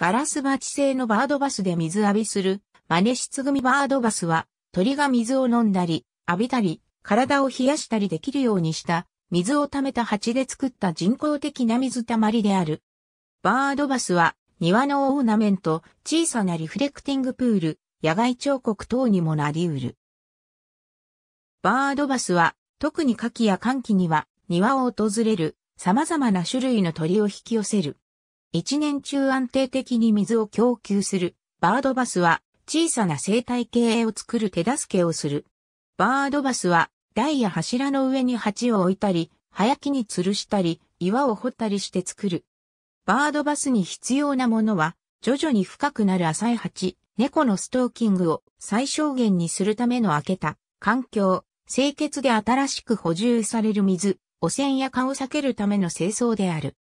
ガラス鉢製のバードバスで水浴びする、真似室組バードバスは、鳥が水を飲んだり、浴びたり、体を冷やしたりできるようにした、水を溜めた鉢で作った人工的な水たまりである。バードバスは、庭のオーナメント、小さなリフレクティングプール、野外彫刻等にもなりうる。バードバスは、特に夏季や寒季には、庭を訪れる、様々な種類の鳥を引き寄せる。一年中安定的に水を供給する。バードバスは小さな生態系を作る手助けをする。バードバスは台や柱の上に鉢を置いたり、早木に吊るしたり、岩を掘ったりして作る。バードバスに必要なものは、徐々に深くなる浅い鉢、猫のストーキングを最小限にするための開けた、環境、清潔で新しく補充される水、汚染や蚊を避けるための清掃である。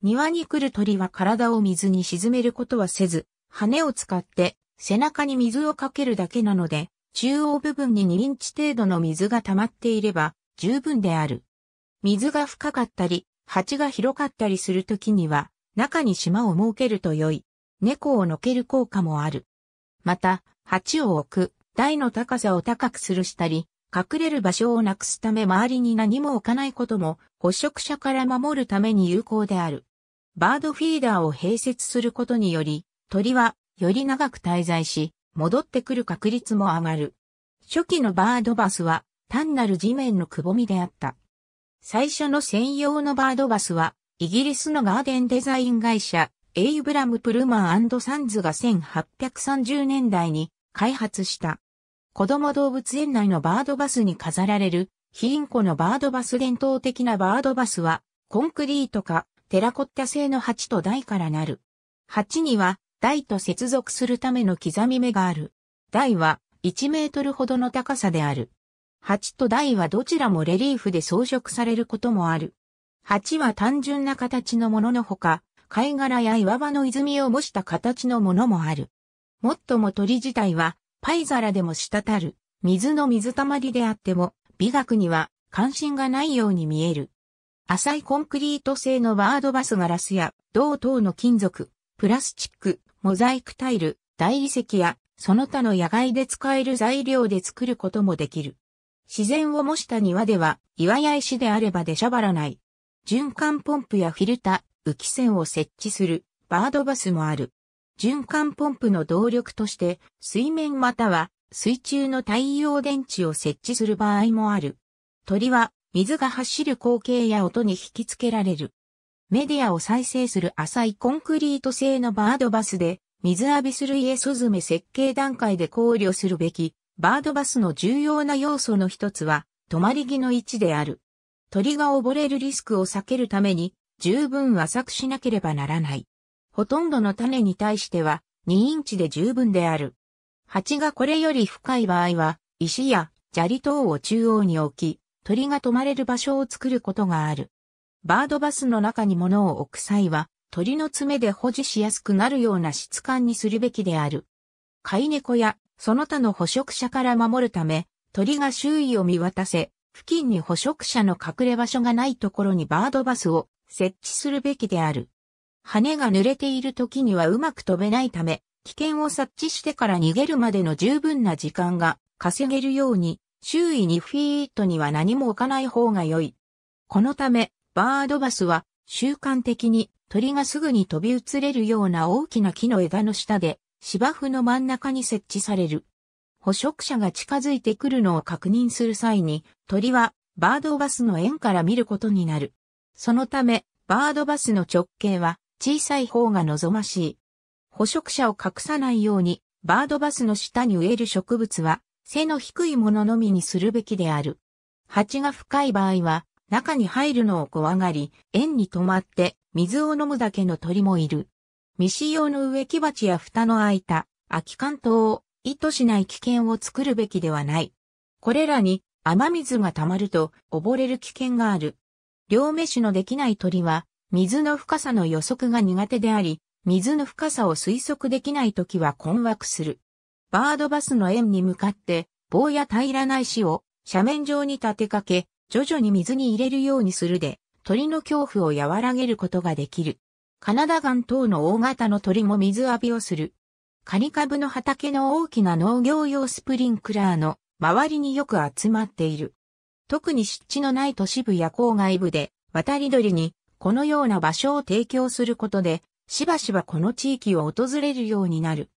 庭に来る鳥は体を水に沈めることはせず、羽を使って背中に水をかけるだけなので、中央部分に2インチ程度の水が溜まっていれば十分である。水が深かったり、鉢が広かったりするときには、中に島を設けると良い。猫をのける効果もある。また、鉢を置く、台の高さを高くするしたり、隠れる場所をなくすため周りに何も置かないことも、捕食者から守るために有効である。バードフィーダーを併設することにより、鳥はより長く滞在し、戻ってくる確率も上がる。初期のバードバスは単なる地面のくぼみであった。最初の専用のバードバスは、イギリスのガーデンデザイン会社、エイブラム・プルマンサンズが1830年代に開発した。子供動物園内のバードバスに飾られる、ヒインコのバードバス伝統的なバードバスは、コンクリートかテラコッタ製の鉢と台からなる。鉢には台と接続するための刻み目がある。台は1メートルほどの高さである。鉢と台はどちらもレリーフで装飾されることもある。鉢は単純な形のもののほか、貝殻や岩場の泉を模した形のものもある。もっとも鳥自体は、パイ皿でも滴る、水の水たまりであっても、美学には関心がないように見える。浅いコンクリート製のワードバスガラスや、銅等の金属、プラスチック、モザイクタイル、大理石や、その他の野外で使える材料で作ることもできる。自然を模した庭では、岩や石であれば出しゃばらない。循環ポンプやフィルタ、浮き線を設置する、バードバスもある。循環ポンプの動力として、水面または水中の太陽電池を設置する場合もある。鳥は水が走る光景や音に引き付けられる。メディアを再生する浅いコンクリート製のバードバスで、水浴びする家そずめ設計段階で考慮するべき、バードバスの重要な要素の一つは、止まり木の位置である。鳥が溺れるリスクを避けるために、十分浅くしなければならない。ほとんどの種に対しては、2インチで十分である。蜂がこれより深い場合は、石や砂利等を中央に置き、鳥が泊まれる場所を作ることがある。バードバスの中に物を置く際は、鳥の爪で保持しやすくなるような質感にするべきである。飼い猫やその他の捕食者から守るため、鳥が周囲を見渡せ、付近に捕食者の隠れ場所がないところにバードバスを設置するべきである。羽が濡れている時にはうまく飛べないため、危険を察知してから逃げるまでの十分な時間が稼げるように、周囲2フィートには何も置かない方が良い。このため、バードバスは習慣的に鳥がすぐに飛び移れるような大きな木の枝の下で芝生の真ん中に設置される。捕食者が近づいてくるのを確認する際に鳥はバードバスの円から見ることになる。そのため、バードバスの直径は小さい方が望ましい。捕食者を隠さないようにバードバスの下に植える植物は背の低いもののみにするべきである。蜂が深い場合は、中に入るのを怖がり、円に止まって水を飲むだけの鳥もいる。未使用の植木鉢や蓋の開いた空き缶等を意図しない危険を作るべきではない。これらに雨水が溜まると溺れる危険がある。両目視のできない鳥は水の深さの予測が苦手であり、水の深さを推測できないときは困惑する。バードバスの円に向かって、棒や平らな石を斜面上に立てかけ、徐々に水に入れるようにするで、鳥の恐怖を和らげることができる。カナダガン等の大型の鳥も水浴びをする。カニカブの畑の大きな農業用スプリンクラーの周りによく集まっている。特に湿地のない都市部や郊外部で渡り鳥にこのような場所を提供することで、しばしばこの地域を訪れるようになる。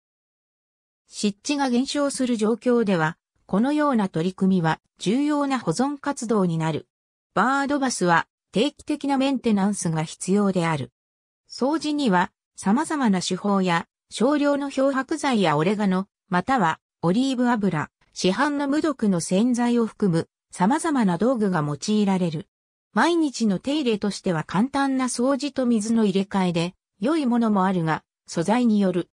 湿地が減少する状況では、このような取り組みは重要な保存活動になる。バードバスは定期的なメンテナンスが必要である。掃除には様々な手法や少量の漂白剤やオレガノ、またはオリーブ油、市販の無毒の洗剤を含む様々な道具が用いられる。毎日の手入れとしては簡単な掃除と水の入れ替えで良いものもあるが、素材による。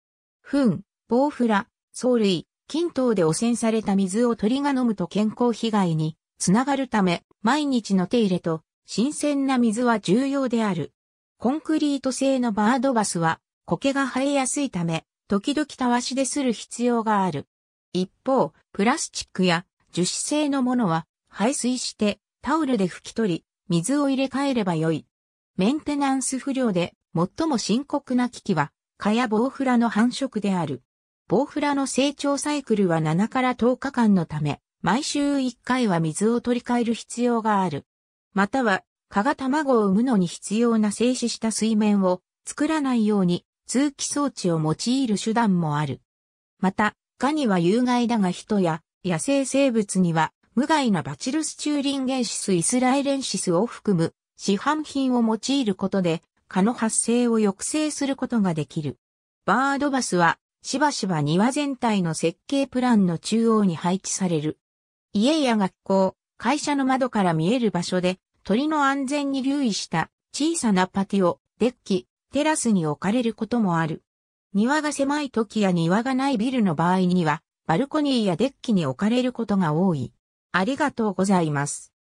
糞、ボウフラ、藻類、均等で汚染された水を鳥が飲むと健康被害につながるため、毎日の手入れと新鮮な水は重要である。コンクリート製のバードバスは苔が生えやすいため、時々たわしでする必要がある。一方、プラスチックや樹脂製のものは排水してタオルで拭き取り、水を入れ替えればよい。メンテナンス不良で最も深刻な危機は、蚊やボウフラの繁殖である。ボウフラの成長サイクルは7から10日間のため、毎週1回は水を取り替える必要がある。または、蚊が卵を産むのに必要な静止した水面を作らないように通気装置を用いる手段もある。また、蚊には有害だが人や野生生物には無害なバチルスチューリンゲンシスイスラエレンシスを含む市販品を用いることで蚊の発生を抑制することができる。バードバスはしばしば庭全体の設計プランの中央に配置される。家や学校、会社の窓から見える場所で、鳥の安全に留意した小さなパティオ、デッキ、テラスに置かれることもある。庭が狭い時や庭がないビルの場合には、バルコニーやデッキに置かれることが多い。ありがとうございます。